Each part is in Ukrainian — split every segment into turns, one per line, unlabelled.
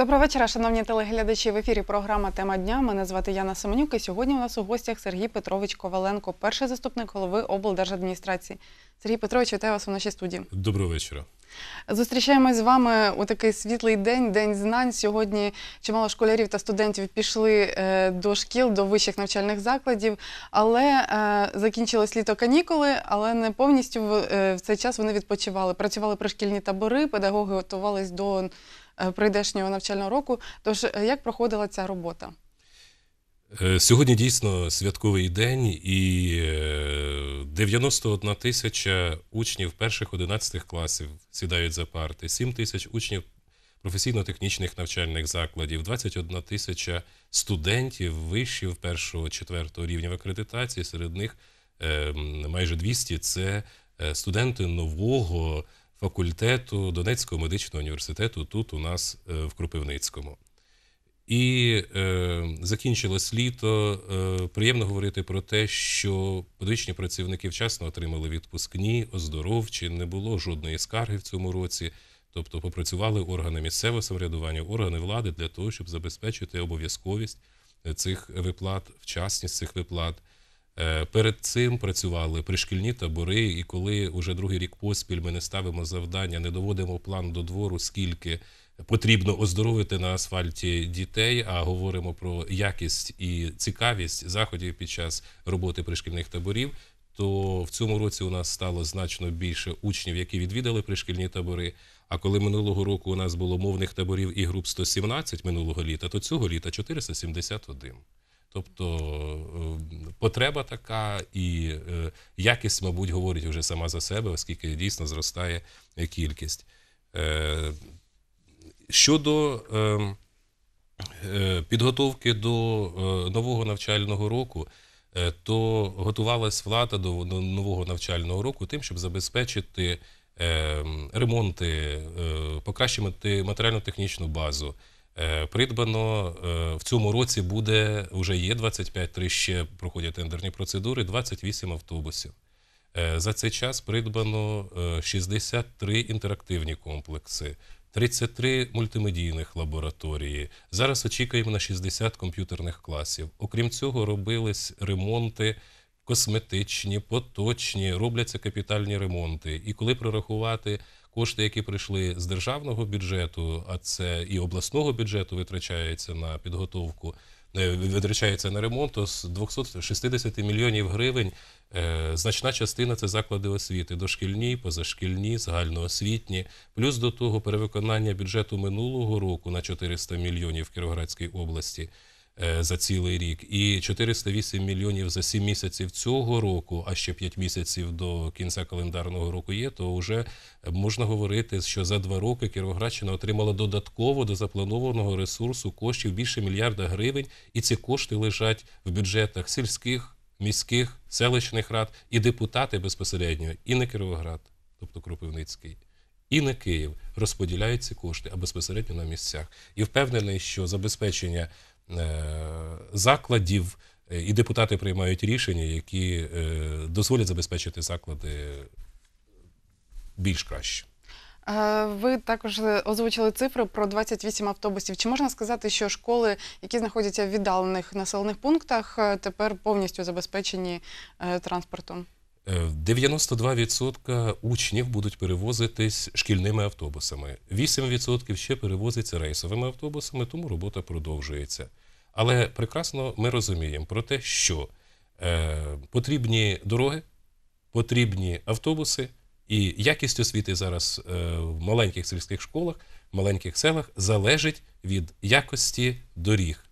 Доброго вечора, шановні телеглядачі. В ефірі програма Тема дня. Мене звати Яна Семенюк. і Сьогодні у нас у гостях Сергій Петрович Коваленко, перший заступник голови облдержадміністрації. Сергій Петрович, вітаю вас у нашій студії.
Доброго вечора.
Зустрічаємось з вами у такий світлий день, день знань. Сьогодні чимало школярів та студентів пішли е, до шкіл, до вищих навчальних закладів, але е, закінчились літо канікули, але не повністю е, в цей час вони відпочивали. Працювали пришкільні табори, педагоги готувались до Е, прийдешнього навчального року. Тож е, як проходила ця робота?
Е, сьогодні дійсно святковий день, і 91 тисяча учнів перших 11 класів сідають за парти, 7 тисяч учнів професійно-технічних навчальних закладів, 21 тисяча студентів вишів першого четвертого рівня акредитації. Серед них ем, майже 200 – це студенти нового факультету Донецького медичного університету тут у нас е, в Кропивницькому. І е, закінчилось літо. Е, Приємно говорити про те, що медичні працівники вчасно отримали відпускні, оздоровчі, не було жодної скарги в цьому році. Тобто, попрацювали органи місцевого самоврядування, органи влади для того, щоб забезпечити обов'язковість е, цих виплат, вчасність цих виплат. Е, перед цим працювали пришкільні табори, і коли уже другий рік поспіль ми не ставимо завдання, не доводимо план до двору, скільки потрібно оздоровити на асфальті дітей, а говоримо про якість і цікавість заходів під час роботи пришкільних таборів. То в цьому році у нас стало значно більше учнів, які відвідали пришкільні табори. А коли минулого року у нас було мовних таборів і груп 117 минулого літа, то цього літа 471. Тобто е, потреба така, і е, якість, мабуть, говорить вже сама за себе, оскільки дійсно зростає кількість. Е, щодо ем, підготовки до нового навчального року, то готувалась влада до нового навчального року тим, щоб забезпечити ем, ремонти, покращити матеріально-технічну базу. Е, придбано е, в цьому році буде вже є 25, три ще проходять тендерні процедури, 28 автобусів. Е, за цей час придбано 63 інтерактивні комплекси, 33 мультимедійних лабораторії. Зараз очікуємо на 60 комп'ютерних класів. Окрім цього, робились ремонти. Косметичні, поточні, робляться капітальні ремонти. І коли прорахувати Кошти, які прийшли з державного бюджету, а це і обласного бюджету витрачається на підготовку, е, витрачається на ремонт, то з 260 мільйонів гривень. Е, значна частина це заклади освіти дошкільні, позашкільні, загальноосвітні, плюс до того перевиконання бюджету минулого року на 400 мільйонів в Кіровоградській області. Е, за цілий рік, і 408 мільйонів за 7 місяців цього року, а ще 5 місяців до кінця календарного року є. То вже можна говорити, що за два роки Кіровоградщина отримала додатково до запланованого ресурсу коштів більше мільярда гривень, і ці кошти лежать в бюджетах сільських, міських, селищних рад і депутати безпосередньо, і не Кіровоград, тобто Кропивницький. І на Київ розподіляють ці кошти а безпосередньо на місцях, і впевнений, що забезпечення Е, закладів, е, і депутати приймають рішення, які е, дозволять забезпечити заклади більш краще.
Ви також озвучили цифри про 28 автобусів. Чи можна сказати, що школи, які знаходяться в віддалених населених пунктах, тепер повністю забезпечені транспортом?
92% е, учнів будуть перевозитись шкільними автобусами. 8% ще перевозиться рейсовими автобусами, тому робота продовжується. Але прекрасно ми розуміємо про те, що е, потрібні дороги, потрібні автобуси, і якість освіти зараз е, в маленьких сільських школах, в маленьких селах залежить від якості доріг.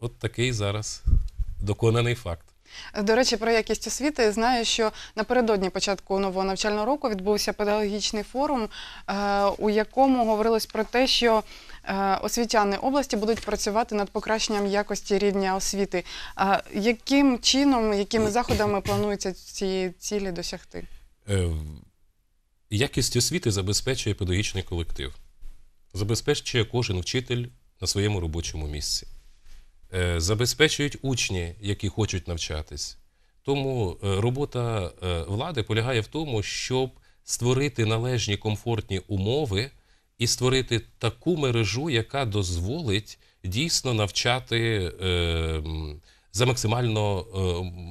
От такий зараз доконаний факт.
До речі, про якість освіти знаю, що напередодні початку нового навчального року відбувся педагогічний форум, е, у якому говорилось про те, що е, освітяни області будуть працювати над покращенням якості рівня освіти. Яким чином, якими заходами планується ці цілі досягти?
Е, якість освіти забезпечує педагогічний колектив, забезпечує кожен вчитель на своєму робочому місці. Е, забезпечують учні, які хочуть навчатись. Тому е, робота е, влади полягає в тому, щоб створити належні комфортні умови і створити таку мережу, яка дозволить дійсно навчати за максимально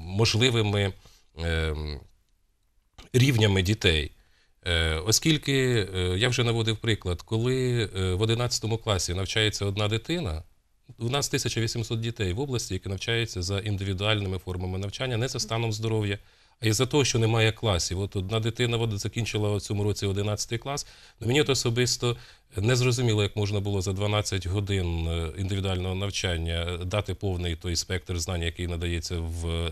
можливими рівнями дітей. Оскільки я вже наводив приклад, коли в 11 класі навчається одна дитина у нас 1800 дітей в області, які навчаються за індивідуальними формами навчання, не за станом здоров'я. А й за те, що немає класів. От одна дитина от, закінчила у цьому році 11 клас. Ну, Мені от особисто не зрозуміло, як можна було за 12 годин е, індивідуального навчання е, дати повний той спектр знань, який надається в е,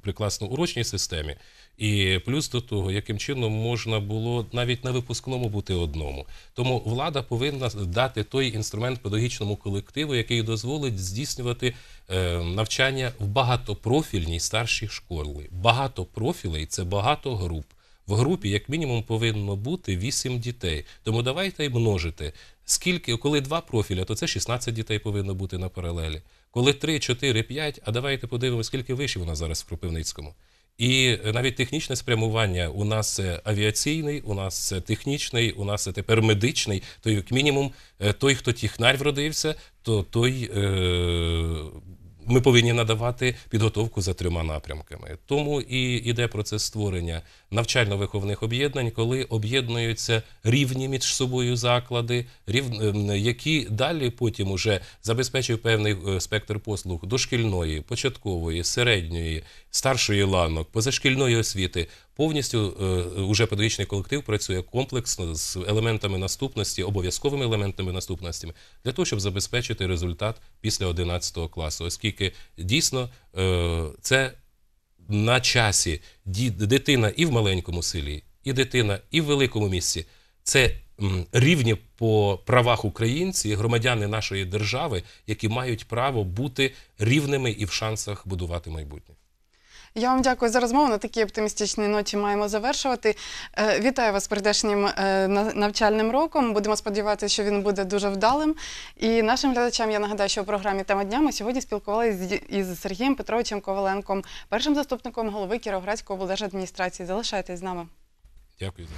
прикласно урочній системі. І плюс до того, яким чином можна було навіть на випускному бути одному. Тому влада повинна дати той інструмент педагогічному колективу, який дозволить здійснювати е, навчання в багатопрофільній старшій школі. Багато профілей це багато груп. В групі, як мінімум, повинно бути 8 дітей. Тому давайте й множити. Скільки, коли два профіля, то це 16 дітей повинно бути на паралелі. Коли 3, 4, 5, а давайте подивимося, скільки вишів у нас зараз в Кропивницькому. І навіть технічне спрямування у нас е, авіаційний, у нас е, технічний, у нас е, тепер медичний. То як мінімум, той, хто тіхнарь вродився, то той е, ми повинні надавати підготовку за трьома напрямками. Тому і йде процес створення навчально-виховних об'єднань, коли об'єднуються рівні між собою заклади, ем, які далі потім уже забезпечують певний е, спектр послуг дошкільної, початкової, середньої, старшої ланок, позашкільної освіти повністю е, уже педагогічний колектив працює комплексно з елементами наступності, обов'язковими елементами наступності, для того, щоб забезпечити результат після 11 класу, оскільки дійсно е, це на часі дитина і в маленькому селі, і дитина, і в великому місці. Це рівні по правах українці, громадяни нашої держави, які мають право бути рівними і в шансах будувати майбутнє.
Я вам дякую за розмову. На такій оптимістичній ноті маємо завершувати. Е, вітаю вас з е, навчальним роком. Будемо сподіватися, що він буде дуже вдалим. І нашим глядачам я нагадаю, що у програмі «Тема дня ми сьогодні спілкувалися із Сергієм Петровичем Коваленком, першим заступником голови Кіровоградської облдержадміністрації. Залишайтесь з нами.
Дякую.